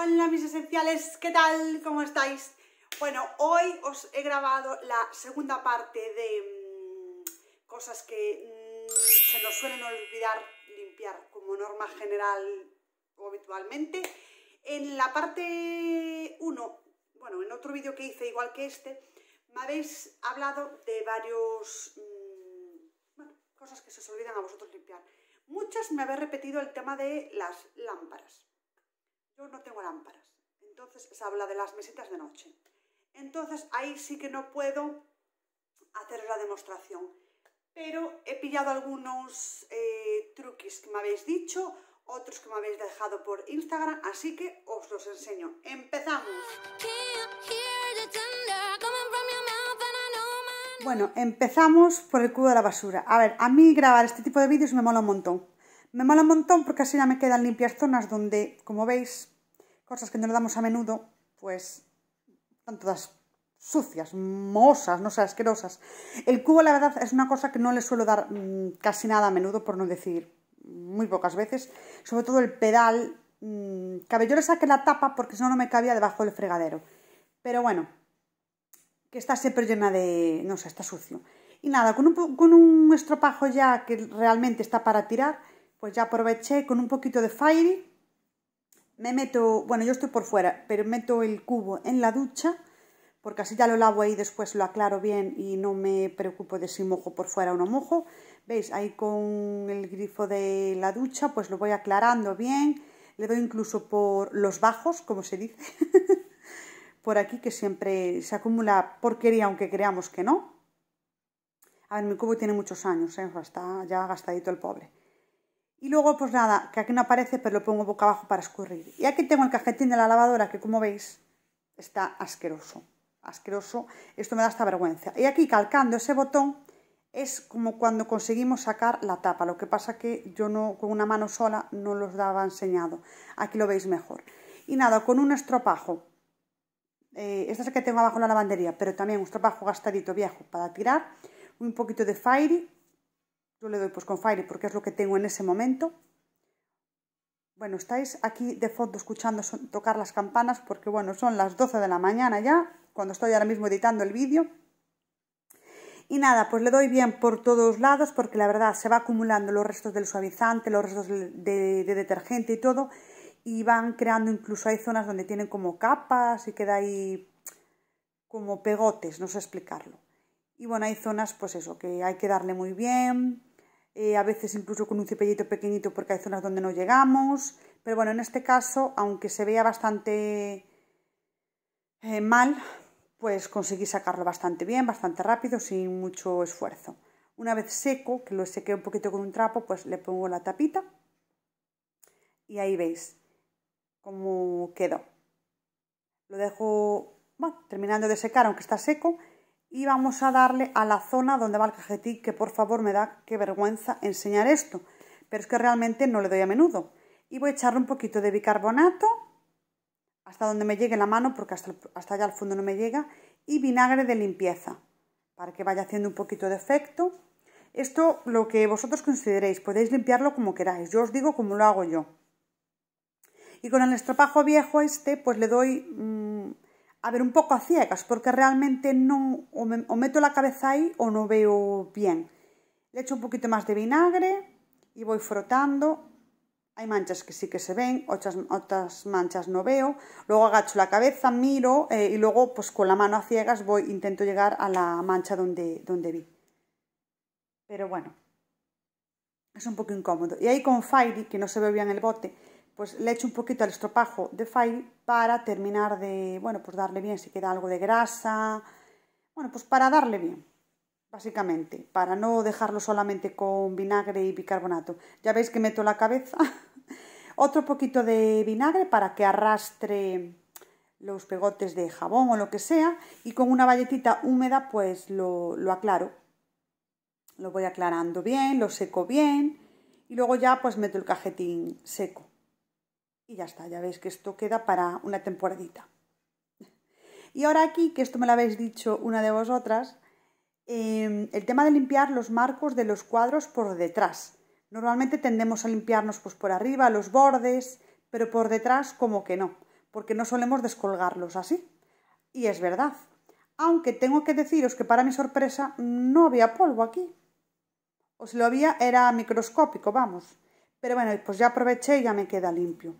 Hola mis esenciales, ¿qué tal? ¿Cómo estáis? Bueno, hoy os he grabado la segunda parte de mm, cosas que mm, se nos suelen olvidar limpiar como norma general o habitualmente. En la parte 1, bueno, en otro vídeo que hice igual que este, me habéis hablado de varios... Mm, cosas que se os olvidan a vosotros limpiar. Muchas me habéis repetido el tema de las lámparas yo no tengo lámparas. Entonces se habla de las mesitas de noche. Entonces ahí sí que no puedo hacer la demostración. Pero he pillado algunos eh, truquis que me habéis dicho, otros que me habéis dejado por Instagram, así que os los enseño. ¡Empezamos! Bueno, empezamos por el cubo de la basura. A ver, a mí grabar este tipo de vídeos me mola un montón me mola un montón porque así ya me quedan limpias zonas donde, como veis, cosas que no le damos a menudo, pues están todas sucias, mohosas, no sé, asquerosas. El cubo, la verdad, es una cosa que no le suelo dar mm, casi nada a menudo, por no decir muy pocas veces. Sobre todo el pedal. Mmm, cabello le saqué la tapa porque si no, no me cabía debajo del fregadero. Pero bueno, que está siempre llena de... no sé, está sucio. Y nada, con un estropajo ya que realmente está para tirar, pues ya aproveché con un poquito de Fairy, me meto, bueno, yo estoy por fuera, pero meto el cubo en la ducha, porque así ya lo lavo ahí, después lo aclaro bien y no me preocupo de si mojo por fuera o no mojo. ¿Veis? Ahí con el grifo de la ducha, pues lo voy aclarando bien, le doy incluso por los bajos, como se dice, por aquí, que siempre se acumula porquería, aunque creamos que no. A ver, mi cubo tiene muchos años, ¿eh? está ya gastadito el pobre. Y luego, pues nada, que aquí no aparece, pero lo pongo boca abajo para escurrir. Y aquí tengo el cajetín de la lavadora, que como veis, está asqueroso. Asqueroso. Esto me da esta vergüenza. Y aquí, calcando ese botón, es como cuando conseguimos sacar la tapa. Lo que pasa que yo no, con una mano sola, no los daba enseñado. Aquí lo veis mejor. Y nada, con un estropajo. Eh, este es el que tengo abajo en la lavandería, pero también un estropajo gastadito viejo para tirar. Un poquito de Fairy yo le doy pues con Fire porque es lo que tengo en ese momento. Bueno, estáis aquí de fondo escuchando tocar las campanas porque bueno, son las 12 de la mañana ya, cuando estoy ahora mismo editando el vídeo. Y nada, pues le doy bien por todos lados porque la verdad se va acumulando los restos del suavizante, los restos de, de detergente y todo. Y van creando incluso hay zonas donde tienen como capas y queda ahí como pegotes, no sé explicarlo. Y bueno, hay zonas pues eso, que hay que darle muy bien, eh, a veces incluso con un cepillito pequeñito porque hay zonas donde no llegamos. Pero bueno, en este caso, aunque se vea bastante eh, mal, pues conseguí sacarlo bastante bien, bastante rápido, sin mucho esfuerzo. Una vez seco, que lo sequé un poquito con un trapo, pues le pongo la tapita y ahí veis cómo quedó. Lo dejo terminando de secar, aunque está seco, y vamos a darle a la zona donde va el cajetín, que por favor me da qué vergüenza enseñar esto, pero es que realmente no le doy a menudo. Y voy a echarle un poquito de bicarbonato hasta donde me llegue la mano, porque hasta, allá al fondo no me llega, y vinagre de limpieza, para que vaya haciendo un poquito de efecto. Esto lo que vosotros consideréis, podéis limpiarlo como queráis, yo os digo como lo hago yo. Y con el estropajo viejo este, pues le doy... Mm, a ver, un poco a ciegas, porque realmente no, o, meto la cabeza ahí o no veo bien. Le echo un poquito más de vinagre y voy frotando. Hay manchas que sí que se ven, otras, manchas no veo. Luego agacho la cabeza, miro eh, y luego pues con la mano a ciegas voy, intento llegar a la mancha donde, donde vi. Pero bueno, es un poco incómodo. Y ahí con Fairy, que no se ve bien el bote, pues le echo un poquito al estropajo de file para terminar de, bueno, pues darle bien si queda algo de grasa, bueno, pues para darle bien, básicamente, para no dejarlo solamente con vinagre y bicarbonato. Ya veis que meto la cabeza, otro poquito de vinagre para que arrastre los pegotes de jabón o lo que sea y con una valletita húmeda pues lo, lo aclaro. Lo voy aclarando bien, lo seco bien y luego ya pues meto el cajetín seco. Y ya está, ya veis que esto queda para una temporadita. Y ahora aquí, que esto me lo habéis dicho una de vosotras, em, el tema de limpiar los marcos de los cuadros por detrás. Normalmente tendemos a limpiarnos pues, por arriba, los bordes, pero por detrás como que no, porque no solemos descolgarlos así. Y es verdad. Aunque tengo que deciros que para mi sorpresa no había polvo aquí. O si lo había era microscópico, vamos. Pero bueno, pues ya aproveché y ya me queda limpio.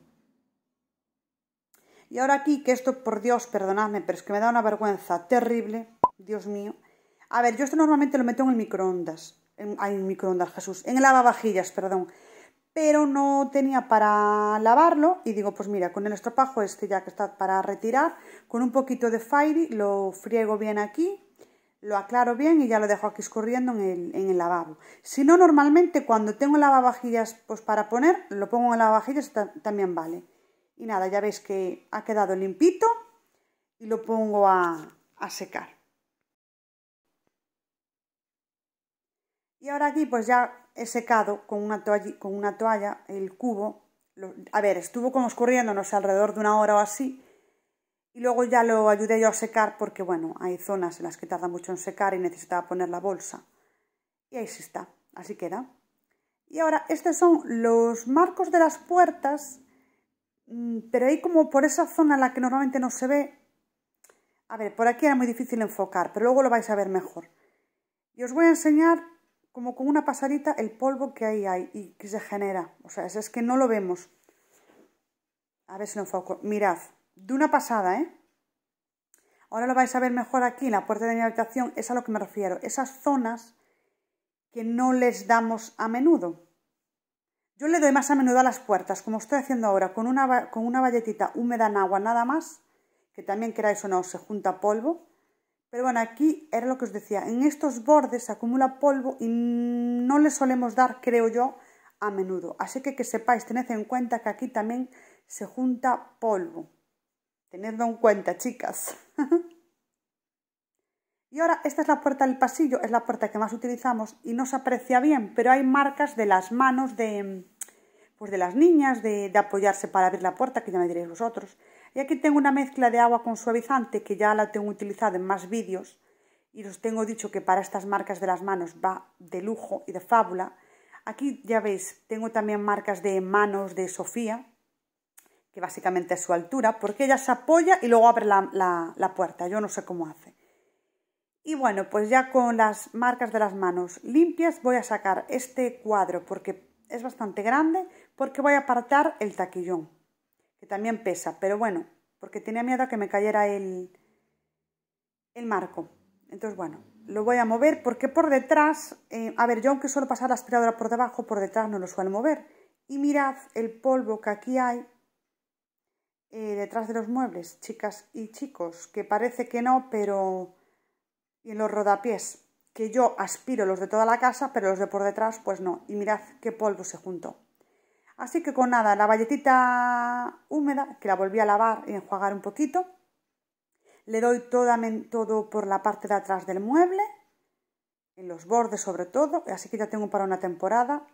Y ahora aquí, que esto, por Dios, perdonadme, pero es que me da una vergüenza terrible, Dios mío. A ver, yo esto normalmente lo meto en el microondas. En, microondas, Jesús. En el lavavajillas, perdón. Pero no tenía para lavarlo y digo, pues mira, con el estropajo este ya que está para retirar, con un poquito de Fairy lo friego bien aquí, lo aclaro bien y ya lo dejo aquí escurriendo en el, en el lavabo. Si no, normalmente cuando tengo lavavajillas pues para poner, lo pongo en el lavavajillas también vale. Y nada, ya veis que ha quedado limpito y lo pongo a, secar. Y ahora aquí pues ya he secado con una toalla, con una toalla el cubo. a ver, estuvo como escurriéndonos alrededor de una hora o así. Y luego ya lo ayudé yo a secar porque, bueno, hay zonas en las que tarda mucho en secar y necesitaba poner la bolsa. Y ahí sí está, así queda. Y ahora, estos son los marcos de las puertas Mm, pero ahí como por esa zona en la que normalmente no se ve, a ver, por aquí era muy difícil enfocar, pero luego lo vais a ver mejor. Y os voy a enseñar como con una pasadita el polvo que ahí hay y que se genera. O sea, es que no lo vemos. A ver si lo enfoco. Mirad, de una pasada, ¿eh? Ahora lo vais a ver mejor aquí, en la puerta de mi habitación, es a lo que me refiero. Esas zonas que no les damos a menudo. Yo le doy más a menudo a las puertas, como estoy haciendo ahora, con una, con una valletita húmeda en agua nada más, que también queráis o no, se junta polvo. Pero bueno, aquí era lo que os decía, en estos bordes se acumula polvo y no le solemos dar, creo yo, a menudo. Así que que sepáis, tened en cuenta que aquí también se junta polvo. Tenedlo en cuenta, chicas. Y ahora, esta es la puerta del pasillo, es la puerta que más utilizamos y no se aprecia bien, pero hay marcas de las manos de, pues de las niñas, de, apoyarse para abrir la puerta, que ya me diréis vosotros. Y aquí tengo una mezcla de agua con suavizante que ya la tengo utilizada en más vídeos y os tengo dicho que para estas marcas de las manos va de lujo y de fábula. Aquí ya veis, tengo también marcas de manos de Sofía, que básicamente es su altura, porque ella se apoya y luego abre la puerta. Yo no sé cómo hace. Y bueno, pues ya con las marcas de las manos limpias voy a sacar este cuadro porque es bastante grande, porque voy a apartar el taquillón, que también pesa, pero bueno, porque tenía miedo a que me cayera el, el marco. Entonces, bueno, lo voy a mover porque por detrás, eh, a ver, yo aunque suelo pasar la aspiradora por debajo, por detrás no lo suelo mover. Y mirad el polvo que aquí hay eh, detrás de los muebles, chicas y chicos, que parece que no, pero y en los rodapiés, que yo aspiro los de toda la casa, pero los de por detrás pues no, y mirad qué polvo se juntó. Así que con nada, la valletita húmeda, que la volví a lavar y enjuagar un poquito, le doy todo, por la parte de atrás del mueble, en los bordes sobre todo, así que ya tengo para una temporada,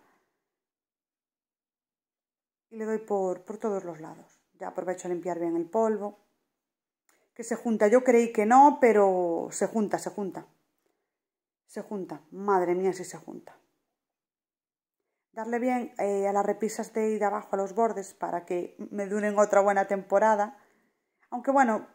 y le doy por todos los lados. Ya aprovecho a limpiar bien el polvo que se junta. Yo creí que no, pero se junta, se junta. Se junta. Madre mía, si se junta. Darle bien eh, a las repisas de ir abajo a los bordes para que me duren otra buena temporada. Aunque bueno,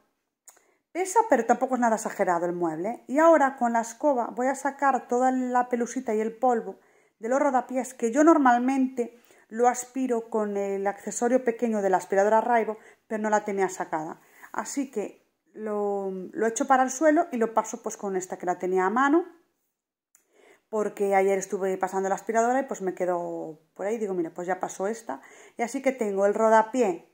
pesa, pero tampoco es nada exagerado el mueble. Y ahora con la escoba voy a sacar toda la pelusita y el polvo de los rodapiés que yo normalmente lo aspiro con el accesorio pequeño de la aspiradora Raibo, pero no la tenía sacada. Así que lo, echo para el suelo y lo paso pues con esta que la tenía a mano porque ayer estuve pasando la aspiradora y pues me quedo por ahí, digo, mira, pues ya pasó esta. Y así que tengo el rodapié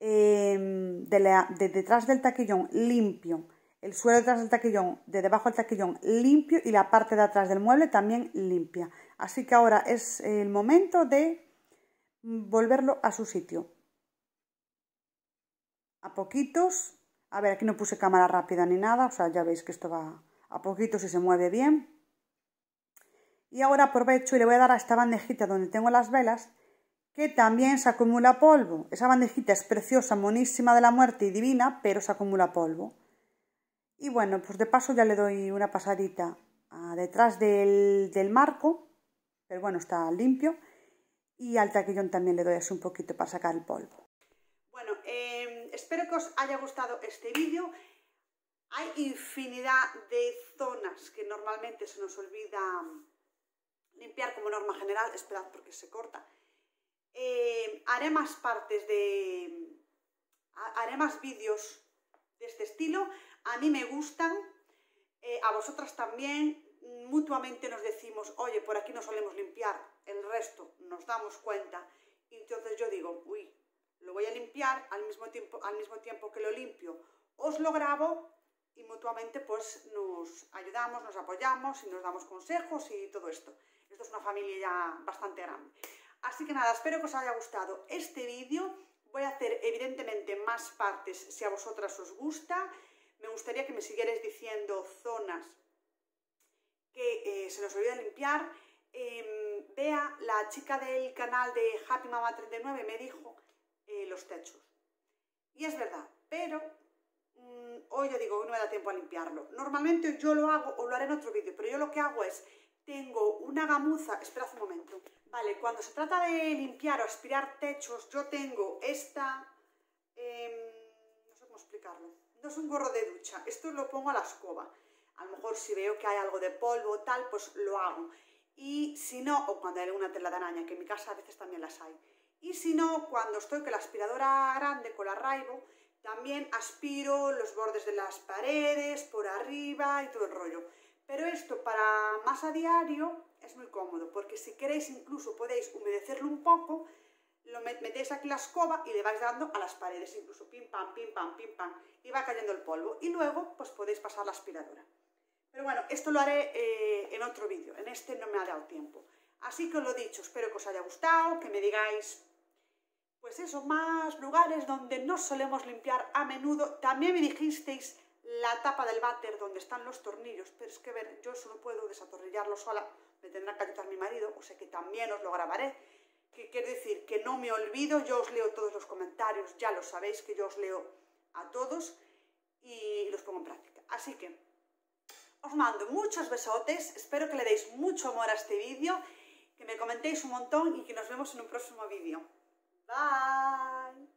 em, de, de, detrás del taquillón limpio, el suelo detrás del taquillón, de debajo del taquillón limpio y la parte de atrás del mueble también limpia. Así que ahora es el momento de volverlo a su sitio. A poquitos, a ver, aquí no puse cámara rápida ni nada, o sea, ya veis que esto va a poquito si se mueve bien. Y ahora aprovecho y le voy a dar a esta bandejita donde tengo las velas, que también se acumula polvo. Esa bandejita es preciosa, monísima de la muerte y divina, pero se acumula polvo. Y bueno, pues de paso ya le doy una pasadita ah, detrás del, del marco, pero bueno, está limpio. Y al taquillón también le doy así un poquito para sacar el polvo. Espero que os haya gustado este vídeo. Hay infinidad de zonas que normalmente se nos olvida mm, limpiar como norma general. Esperad porque se corta. Eh, haré más partes de... Mm, haré más vídeos de este estilo. A mí me gustan. Eh, a vosotras también. Mutuamente nos decimos, oye, por aquí no solemos limpiar. El resto nos damos cuenta. Y entonces yo digo, uy, lo voy a limpiar al mismo tiempo, al mismo tiempo que lo limpio. Os lo grabo y mutuamente pues nos ayudamos, nos apoyamos y nos damos consejos y todo esto. Esto es una familia ya bastante grande. Así que nada, espero que os haya gustado este vídeo. Voy a hacer evidentemente más partes si a vosotras os gusta. Me gustaría que me siguierais diciendo zonas que eh, se nos olvida limpiar. vea em, la chica del canal de Happy Mama 39, me dijo eh, los techos. Y es verdad, pero mm, hoy yo digo, hoy no me da tiempo a limpiarlo. Normalmente yo lo hago o lo haré en otro vídeo, pero yo lo que hago es, tengo una gamuza, esperad un momento, vale, cuando se trata de limpiar o aspirar techos, yo tengo esta, em, no sé cómo explicarlo, no es un gorro de ducha, esto lo pongo a la escoba. A lo mejor si veo que hay algo de polvo tal, pues lo hago. Y si no, o cuando hay alguna tela de araña, que en mi casa a veces también las hay y si no, cuando estoy con la aspiradora grande, con la Raibo, también aspiro los bordes de las paredes, por arriba y todo el rollo. Pero esto para más a diario es muy cómodo, porque si queréis incluso podéis humedecerlo un poco, lo metéis aquí la escoba y le vais dando a las paredes, incluso pim pam, pim pam, pim pam, y va cayendo el polvo. Y luego pues podéis pasar la aspiradora. Pero bueno, esto lo haré eh, en otro vídeo, en este no me ha dado tiempo. Así que os lo dicho, espero que os haya gustado, que me digáis pues eso, más lugares donde no solemos limpiar a menudo. También me dijisteis la tapa del váter donde están los tornillos, pero es que ver, yo solo puedo desatornillarlo sola, me tendrá que ayudar mi marido, o sea que también os lo grabaré. Que quiere decir que no me olvido, yo os leo todos los comentarios, ya lo sabéis que yo os leo a todos y los pongo en práctica. Así que os mando muchos besotes, espero que le deis mucho amor a este vídeo, que me comentéis un montón y que nos vemos en un próximo vídeo. Bye.